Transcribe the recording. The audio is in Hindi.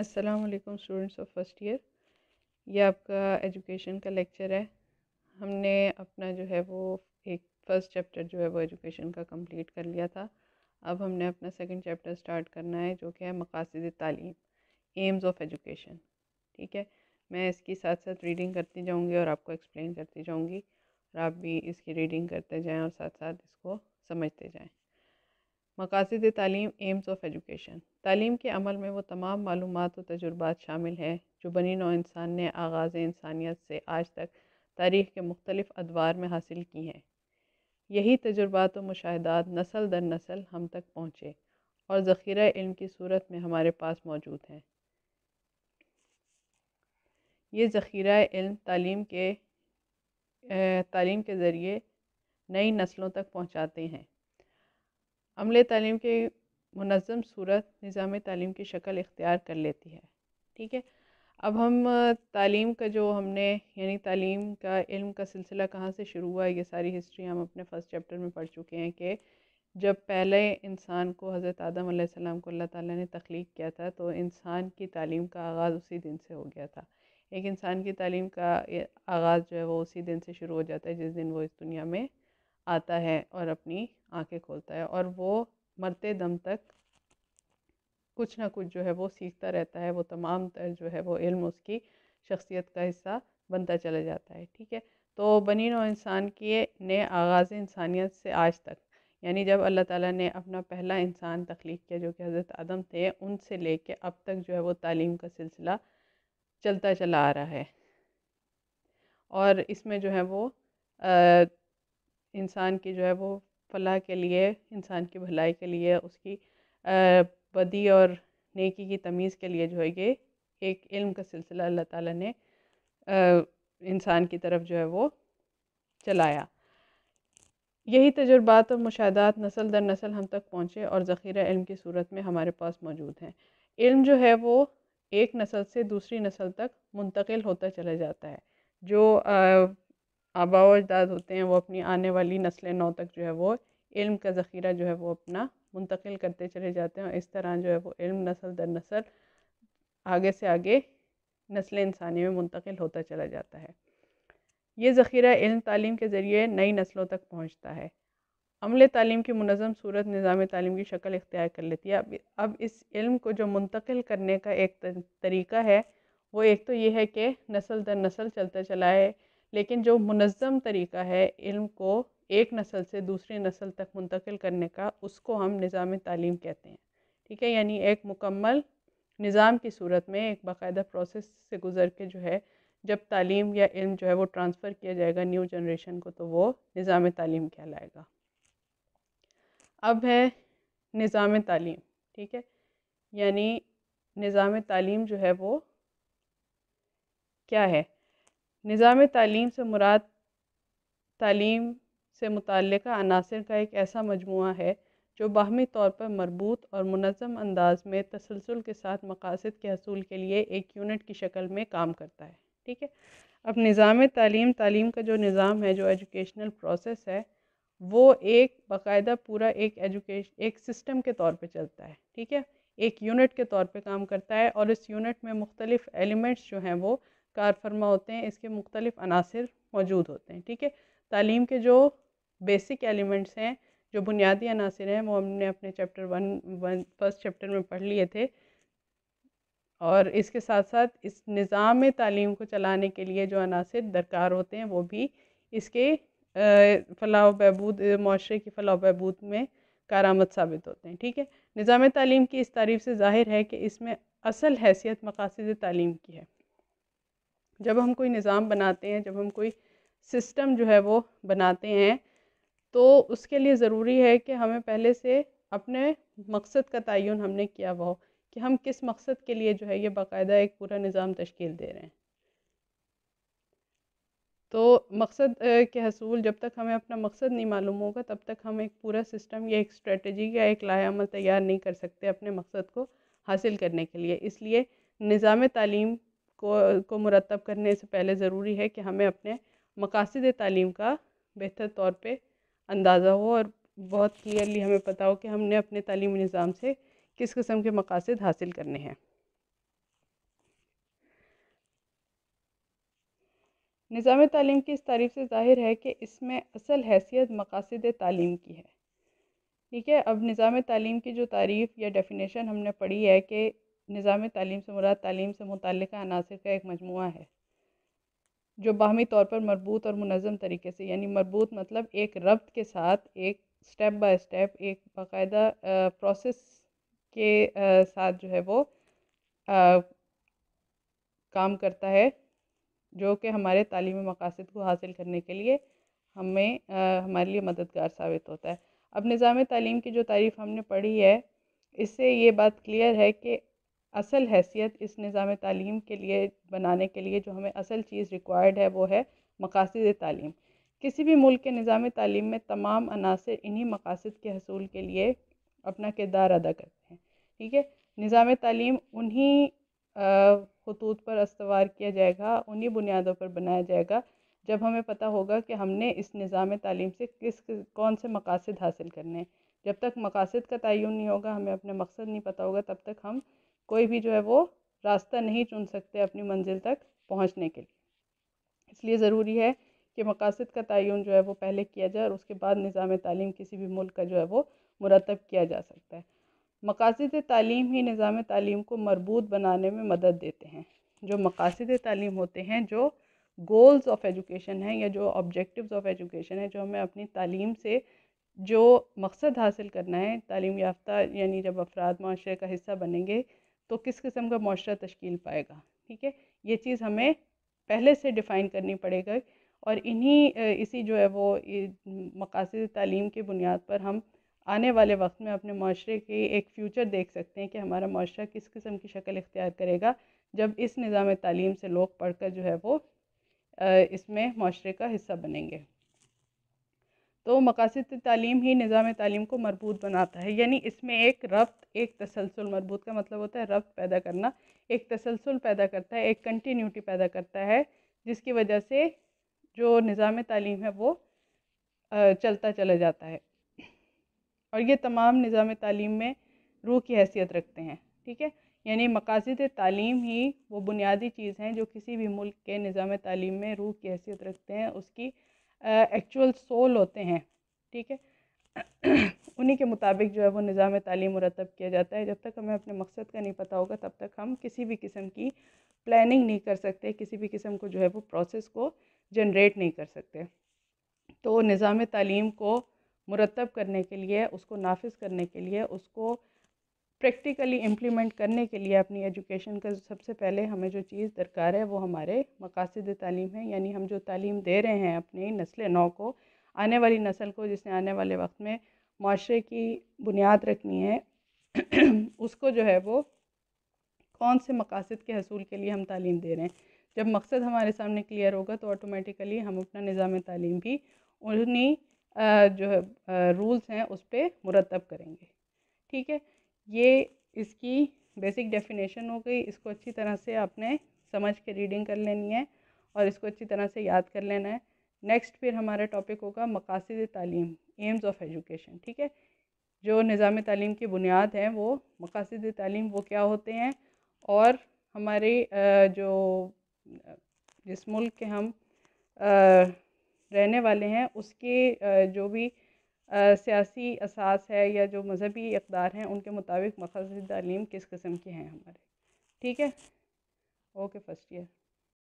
अस्सलाम वालेकुम स्टूडेंट्स ऑफ फर्स्ट ईयर ये आपका एजुकेशन का लेक्चर है हमने अपना जो है वो एक फ़र्स्ट चैप्टर जो है वो एजुकेशन का कंप्लीट कर लिया था अब हमने अपना सेकंड चैप्टर स्टार्ट करना है जो कि है मकासद तालीम एम्स ऑफ एजुकेशन ठीक है मैं इसकी साथ साथ रीडिंग करती जाऊँगी और आपको एक्सप्लेन करती जाऊँगी और आप भी इसकी रीडिंग करते जाएँ और साथ साथ इसको समझते जाएँ मकासद तलीम एम्स ऑफ एजुकेशन तलीम के अमल में वो तमाम मालूम व तजुर्बात शामिल हैं जो बनी नौ इंसान ने आगाज़ इंसानियत से आज तक तारीख़ के मुख्तलिफ़ अदवार में हासिल की हैं यही तजुर्बात व मुशाहदात नसल दर नसल हम तक पहुँचे और ज़ख़ीरा इल्म की सूरत में हमारे पास मौजूद हैं ये ज़ख़ीरा इल्म तालीम के तालीम के ज़रिए नई नस्लों तक पहुँचाते हैं अमल तलीम के मनज़म सूरत निज़ाम तलीम की शक्ल इख्तियार कर लेती है ठीक है अब हम तालीम का जो हमने यानी तालीम का इल्म का सिलसिला कहाँ से शुरू हुआ ये सारी हिस्ट्री हम अपने फ़र्स्ट चैप्टर में पढ़ चुके हैं कि जब पहले इंसान को हज़रत आदम सलाम को अल्लाह ताला ने तख्लीक किया था तो इंसान की तालीम का आगाज़ उसी दिन से हो गया था एक इंसान की तालीम का आगाज़ जो है वो उसी दिन से शुरू हो जाता है जिस दिन वो इस दुनिया में आता है और अपनी आंखें खोलता है और वो मरते दम तक कुछ ना कुछ जो है वो सीखता रहता है वो तमाम तर जो है वो इल्म उसकी शख्सियत का हिस्सा बनता चला जाता है ठीक है तो बनी नौ इंसान के नए आगाज़ इंसानियत से आज तक यानी जब अल्लाह ताला ने अपना पहला इंसान तख्लीक किया जो कि हज़रत आदम थे उनसे लेके अब तक जो है वो तालीम का सिलसिला चलता चला आ रहा है और इसमें जो है वो आ, इंसान की जो है वो फलाह के लिए इंसान की भलाई के लिए उसकी बदी और नेकी की तमीज़ के लिए जो है ये एक इल्म का सिलसिला अल्लाह ताला ने इंसान की तरफ जो है वो चलाया यही तजुर्बात और मुशाहदात नसल दर नसल हम तक पहुँचे और ज़ख़ीरा इल्म की सूरत में हमारे पास मौजूद हैं इल्म जो है वो एक नसल से दूसरी नस्ल तक मुंतकिल होता चला जाता है जो आबा अजदाद होते हैं वो अपनी आने वाली नस्ल नौ तक जो है वो इल्म का ज़ख़ीरा जो है वो अपना मुंतकिल करते चले जाते हैं और इस तरह जो है वो इल्म नस्ल दर नसल आगे से आगे नस्ल इंसानी में मुंतकिल होता चला जाता है ये ज़ख़ीरा इल्म तालीम के ज़रिए नई नस्लों तक पहुँचता है अमल तालीम की मनज़म सूरत निज़ाम तालीम की शक्ल इख्तियार कर लेती है अब अब इस इल्म को जो मुंतकिल करने का एक तरीका है वो एक तो ये है कि नस्ल दर नसल चलता चला है लेकिन जो मुनज़म तरीका है इल्म को एक नस्ल से दूसरी नस्ल तक मुंतकिल करने का उसको हम निज़ाम तालीम कहते हैं ठीक है यानी एक मुकम्मल निज़ाम की सूरत में एक बाकायदा प्रोसेस से गुज़र के जो है जब तालीम या इल्म जो है वो ट्रांसफ़र किया जाएगा न्यू जनरेशन को तो वो निज़ाम तालीम कहलाएगा अब है निज़ाम तालीम ठीक है यानी निज़ाम तालीम जो है वो क्या है निज़ाम तालीम से मुराद तालीम से मुतल अनासर का एक ऐसा मजमू है जो बाहमी तौर पर मरबूत और मनज़म अंदाज में तसलसल के साथ मकासद के हसूल के लिए एक यूनिट की शक्ल में काम करता है ठीक है अब निज़ाम तालीम तालीम का जो निज़ाम है जो एजुकेशनल प्रोसेस है वो एक बाकायदा पूरा एक एजुकेशन एक सिस्टम के तौर पर चलता है ठीक है एक यूनिट के तौर पर काम करता है और इस यूनिट में मुख्तलिफ़ एलिमेंट्स जो हैं वो कार फरमा होते हैं इसके मुख्तलिफ अनासर मौजूद होते हैं ठीक है तालीम के जो बेसिक एलिमेंट्स हैं जो बुनियादी अनासर हैं वो हमने अपने chapter one one first chapter में पढ़ लिए थे और इसके साथ साथ इस निज़ाम में तालीम को चलाने के लिए जो अनासर दरकार होते हैं वो भी इसके फलाह बहबूद माशरे की फलाह बहबूद में कारामद साबित होते हैं ठीक है निज़ाम तालीम की इस तारीफ से ज़ाहिर है कि इसमें असल हैसियत मकासद तालीम की है जब हम कोई निज़ाम बनाते हैं जब हम कोई सिस्टम जो है वो बनाते हैं तो उसके लिए ज़रूरी है कि हमें पहले से अपने मकसद का तयन हमने किया हुआ हो कि हम किस मकसद के लिए जो है ये बाकायदा एक पूरा निज़ाम तश्कील दे रहे हैं तो मकसद के हसूल जब तक हमें अपना मकसद नहीं मालूम होगा तब तक हम एक पूरा सिस्टम या एक स्ट्रेटजी या एक लायामल तैयार नहीं कर सकते अपने मकसद को हासिल करने के लिए इसलिए निज़ाम तलीम को को मुरतब करने से पहले ज़रूरी है कि हमें अपने मकासद तालीम का बेहतर तौर पर अंदाज़ा हो और बहुत क्लियरली हमें पता हो कि हमने अपने तलीमी निज़ाम से किस किस्म के मकासद हासिल करने हैं निज़ाम तालीम की इस तारीफ से ज़ाहिर है कि इसमें असल हैसियत मकासद तालीम की है ठीक है अब निज़ाम तालीम की जो तारीफ़ या डेफिनेशन हमने पढ़ी है कि निज़ाम तलीम से मुराद तलीम से मुतल अनासर का एक मजमु है जो बाहमी तौर पर मरबूत और मनज़म तरीके से यानी मरबूत मतलब एक रब्त के साथ एक स्टेप बाय स्टेप एक बाकायदा प्रोसेस के आ, साथ जो है वो आ, काम करता है जो कि हमारे तलीमी मकासद को हासिल करने के लिए हमें आ, हमारे लिए मददगार साबित होता है अब निज़ाम तलीम की जो तारीफ़ हमने पढ़ी है इससे ये बात क्लियर है कि असल हैसियत इस निज़ाम तालीम के लिए बनाने के लिए जो हमें असल चीज़ रिक्वायर्ड है वो है मकासद तालीम किसी भी मुल्क के निज़ाम तालीम में तमाम अनासर इन्हीं मकासद के हसूल के लिए अपना किरदार अदा करते हैं ठीक है निज़ाम तालीम उन्हीं खतूत पर अस्तवार किया जाएगा उन्हीं बुनियादों पर बनाया जाएगा जब हमें पता होगा कि हमने इस निज़ाम तालीम से किस कौन से मकासद हासिल करने हैं जब तक मकासद का तयन नहीं होगा हमें अपना मकसद नहीं पता होगा तब तक हम कोई भी जो है वो रास्ता नहीं चुन सकते अपनी मंजिल तक पहुँचने के लिए इसलिए ज़रूरी है कि मकासद का तयन जो है वो पहले किया जाए और उसके बाद निज़ाम तालीम किसी भी मुल्क का जो है वो मुरतब किया जा सकता है मकासद तालीम ही निज़ाम तालीम को मरबूत बनाने में मदद देते हैं जो मकासद तालीम होते हैं जो गोल्स ऑफ एजुकेशन हैं या जो ऑब्जेक्टिव्स ऑफ एजुकेशन है जो हमें अपनी तालीम से जो मकसद हासिल करना है तालीम याफ्ता यानी जब अफराद माशरे का हिस्सा बनेंगे तो किस किस्म का माशरा तश्कील पाएगा ठीक है ये चीज़ हमें पहले से डिफ़ाइन करनी पड़ेगा और इन्हीं इसी जो है वो मकासद तालीम की बुनियाद पर हम आने वाले वक्त में अपने माशरे की एक फ्यूचर देख सकते हैं कि हमारा माशरा किस किस्म की शक्ल इख्तियार करेगा जब इस निज़ाम तालीम से लोग पढ़ कर जो है वो इसमें माशरे का हिस्सा बनेंगे तो मकासद तालीम ही निज़ाम तालीम को मरबूत बनाता है यानी इसमें एक रब्त एक तसलसल मरबूत का मतलब होता है रब्त पैदा करना एक तसलसल पैदा करता है एक कंटिन्यूटी पैदा करता है जिसकी वजह से जो निज़ाम तालीम है वो चलता चला जाता है और ये तमाम निज़ाम तालीम में रूह की हैसियत रखते हैं ठीक है यानी मकासद तालीम ही वो बुनियादी चीज़ हैं जो किसी भी मुल्क के निज़ाम तालीम में रूह की हैसियत रखते हैं उसकी एक्चुअल सोल होते हैं ठीक है उन्हीं के मुताबिक जो है वो निज़ाम तालीम मरतब किया जाता है जब तक हमें अपने मकसद का नहीं पता होगा तब तक हम किसी भी किस्म की प्लानिंग नहीं कर सकते किसी भी किस्म को जो है वो प्रोसेस को जनरेट नहीं कर सकते तो निज़ाम तालीम को मुरतब करने के लिए उसको नाफिज करने के लिए उसको प्रैक्टिकली इम्प्लीमेंट करने के लिए अपनी एजुकेशन का सबसे पहले हमें जो चीज़ दरकार है वो हमारे मकासद तालीम है यानी हम जो तालीम दे रहे हैं अपनी नस्ल नौ को आने वाली नस्ल को जिसने आने वाले वक्त में माशरे की बुनियाद रखनी है उसको जो है वो कौन से मकासद के हसूल के लिए हम तालीम दे रहे हैं जब मकसद हमारे सामने क्लियर होगा तो ऑटोमेटिकली हम अपना निज़ाम तालीम भी उन्हीं जो है रूल्स हैं उस पर मुरतब करेंगे ठीक है ये इसकी बेसिक डेफिनेशन हो गई इसको अच्छी तरह से आपने समझ के रीडिंग कर लेनी है और इसको अच्छी तरह से याद कर लेना है नेक्स्ट फिर हमारा टॉपिक होगा मकासद तालीम एम्स ऑफ एजुकेशन ठीक है जो निज़ाम तालीम की बुनियाद हैं वो मकासद तालीम वो क्या होते हैं और हमारे जो जिस मुल्क के हम रहने वाले हैं उसके जो भी सियासी असास है या जो मजहबी इकदार हैं उनके मुताबिक मकसद तालीम किस किस्म की हैं हमारे ठीक है ओके फर्स्ट ईयर